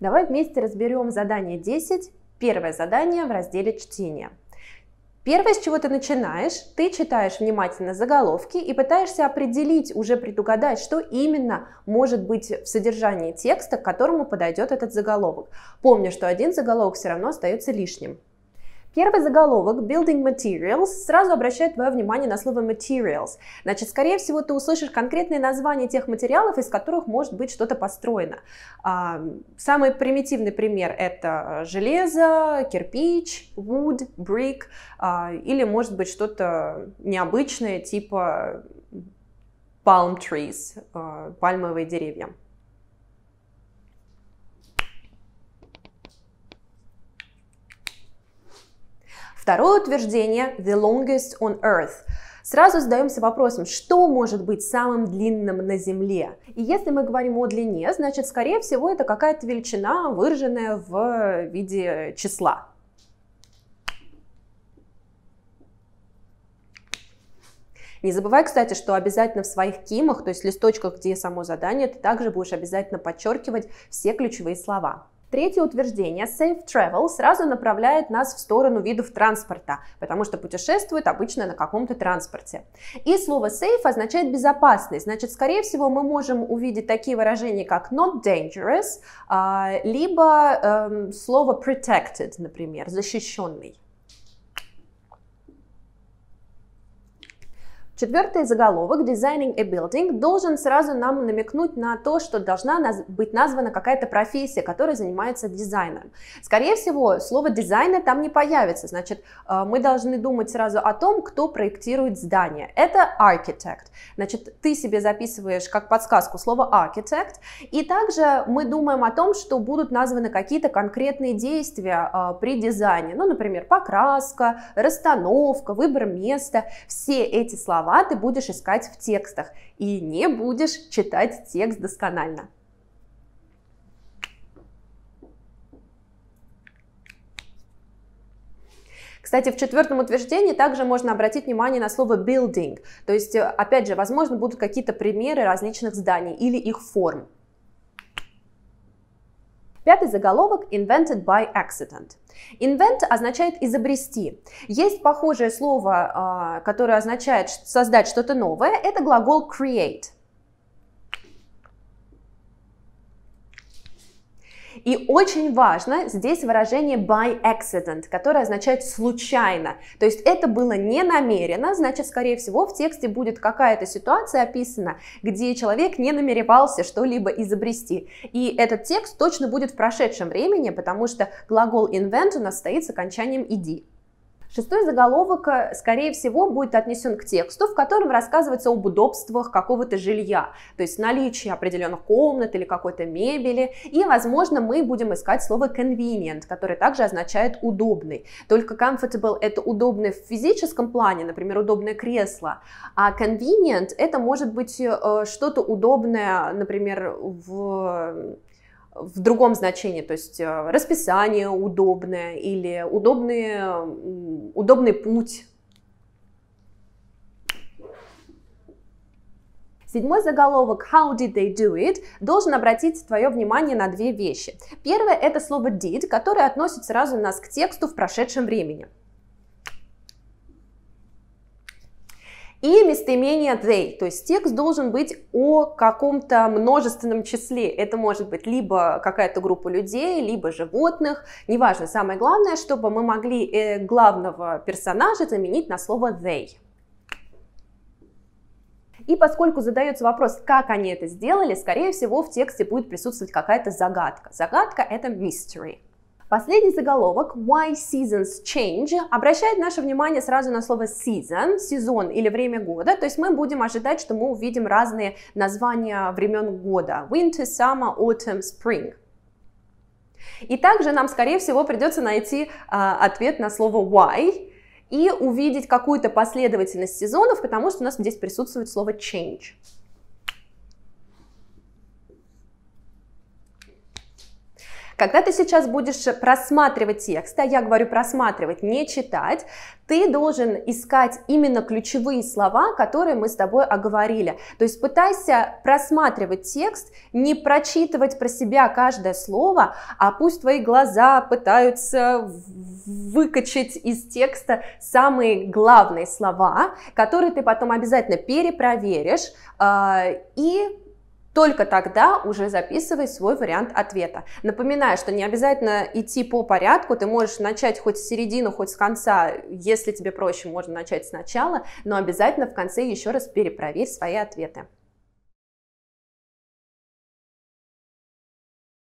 Давай вместе разберем задание 10, первое задание в разделе чтения. Первое, с чего ты начинаешь, ты читаешь внимательно заголовки и пытаешься определить, уже предугадать, что именно может быть в содержании текста, к которому подойдет этот заголовок. Помни, что один заголовок все равно остается лишним. Первый заголовок Building Materials сразу обращает твое внимание на слово materials. Значит, скорее всего, ты услышишь конкретные названия тех материалов, из которых может быть что-то построено. А, самый примитивный пример это железо, кирпич, wood, brick а, или может быть что-то необычное типа palm trees, а, пальмовые деревья. Второе утверждение – the longest on earth. Сразу задаемся вопросом, что может быть самым длинным на Земле? И если мы говорим о длине, значит, скорее всего, это какая-то величина, выраженная в виде числа. Не забывай, кстати, что обязательно в своих кимах, то есть листочках, где само задание, ты также будешь обязательно подчеркивать все ключевые слова. Третье утверждение Safe Travel сразу направляет нас в сторону видов транспорта, потому что путешествует обычно на каком-то транспорте. И слово safe означает безопасный, значит, скорее всего, мы можем увидеть такие выражения, как not dangerous, а, либо эм, слово protected, например, защищенный. Четвертый заголовок «Designing a Building» должен сразу нам намекнуть на то, что должна наз быть названа какая-то профессия, которая занимается дизайном. Скорее всего, слово «дизайна» там не появится, значит, э, мы должны думать сразу о том, кто проектирует здание. Это architect. Значит, ты себе записываешь как подсказку слово architect, и также мы думаем о том, что будут названы какие-то конкретные действия э, при дизайне, ну, например, покраска, расстановка, выбор места, все эти слова слова ты будешь искать в текстах и не будешь читать текст досконально. Кстати, в четвертом утверждении также можно обратить внимание на слово building, то есть, э, опять же, возможно, будут какие-то примеры различных зданий или их форм. Пятый заголовок «Invented by accident». Invent означает изобрести. Есть похожее слово, а, которое означает создать что-то новое. Это глагол create. И очень важно здесь выражение by accident, которое означает случайно. То есть это было не намеренно, значит, скорее всего, в тексте будет какая-то ситуация описана, где человек не намеревался что-либо изобрести. И этот текст точно будет в прошедшем времени, потому что глагол invent у нас стоит с окончанием ed. Шестой заголовок, э, скорее всего, будет отнесен к тексту, в котором рассказывается об удобствах какого-то жилья, то есть наличии определенных комнат или какой-то мебели, и, возможно, мы будем искать слово convenient, которое также означает удобный. Только comfortable — это удобное в физическом плане, например, удобное кресло, а convenient — это может быть э, что-то удобное, например, в в другом значении, то есть э, расписание удобное или удобные, удобный путь. Седьмой заголовок «How did they do it» должен обратить твое внимание на две вещи. Первое – это слово «did», которое относит сразу нас к тексту в прошедшем времени. и местоимение they, то есть текст должен быть о каком-то множественном числе. Это может быть либо какая-то группа людей, либо животных, неважно. Самое главное, чтобы мы могли э, главного персонажа заменить на слово they. И поскольку задается вопрос, как они это сделали, скорее всего, в тексте будет присутствовать какая-то загадка. Загадка — это mystery. Последний заголовок «Why seasons change» обращает наше внимание сразу на слово season, сезон или время года, то есть мы будем ожидать, что мы увидим разные названия времен года winter, summer, autumn, spring. И также нам, скорее всего, придется найти э, ответ на слово why и увидеть какую-то последовательность сезонов, потому что у нас здесь присутствует слово change. Когда ты сейчас будешь просматривать текст, а я говорю просматривать, не читать, ты должен искать именно ключевые слова, которые мы с тобой оговорили. То есть пытайся просматривать текст, не прочитывать про себя каждое слово, а пусть твои глаза пытаются выкачать из текста самые главные слова, которые ты потом обязательно перепроверишь э, и только тогда уже записывай свой вариант ответа. Напоминаю, что не обязательно идти по порядку, ты можешь начать хоть с середины, хоть с конца, если тебе проще, можно начать сначала, но обязательно в конце еще раз перепроверь свои ответы.